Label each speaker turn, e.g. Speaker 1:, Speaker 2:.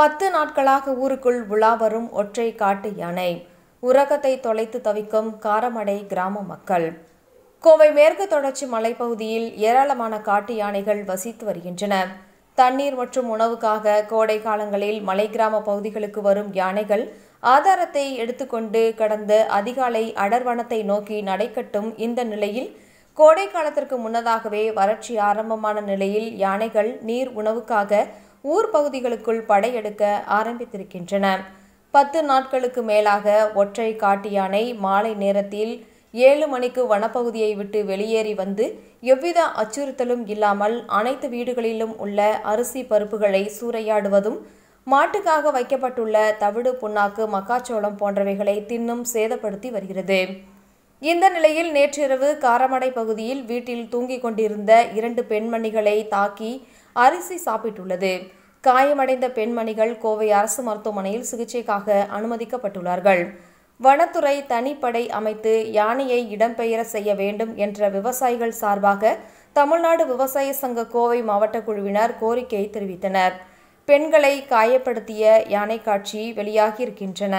Speaker 1: பத்து நாட்களாக ஊருக்குள் உலா வரும் ஒற்றை காட்டு யானை உரகத்தை தொலைத்து தவிக்கும் காரமடை கிராம மக்கள் கோவை மேற்கு தொடர்ச்சி மலைப்பகுதியில் ஏராளமான காட்டு யானைகள் வசித்து வருகின்றன தண்ணீர் மற்றும் உணவுக்காக கோடை காலங்களில் மலை கிராம பகுதிகளுக்கு வரும் யானைகள் ஆதாரத்தை எடுத்துக்கொண்டு கடந்த அதிகாலை அடர்வனத்தை நோக்கி நடைக்கட்டும் இந்த நிலையில் கோடை காலத்திற்கு முன்னதாகவே வறட்சி ஆரம்பமான நிலையில் யானைகள் நீர் உணவுக்காக ஊர் பகுதிகளுக்குள் படையெடுக்க ஆரம்பித்திருக்கின்றன பத்து நாட்களுக்கு மேலாக ஒற்றை காட்டு யானை மாலை நேரத்தில் ஏழு மணிக்கு வனப்பகுதியை விட்டு வெளியேறி வந்து எவ்வித அச்சுறுத்தலும் இல்லாமல் அனைத்து வீடுகளிலும் உள்ள அரிசி பருப்புகளை சூறையாடுவதும் மாட்டுக்காக வைக்கப்பட்டுள்ள தவிடு புண்ணாக்கு மக்காச்சோளம் போன்றவைகளை தின்னும் சேதப்படுத்தி வருகிறது இந்த நிலையில் நேற்றிரவு காரமடை பகுதியில் வீட்டில் தூங்கிக் கொண்டிருந்த இரண்டு பெண்மணிகளை தாக்கி அரிசி சாப்பிட்டுள்ளது காயமடைந்த பெண்மணிகள் கோவை அரசு மருத்துவமனையில் சிகிச்சைக்காக அனுமதிக்கப்பட்டுள்ளார்கள் வனத்துறை தனிப்படை அமைத்து யானையை இடம்பெயர செய்ய வேண்டும் என்ற விவசாயிகள் சார்பாக தமிழ்நாடு விவசாய சங்க கோவை மாவட்ட குழுவினர் கோரிக்கை தெரிவித்தனர் பெண்களை காயப்படுத்திய யானை காட்சி வெளியாகியிருக்கின்றன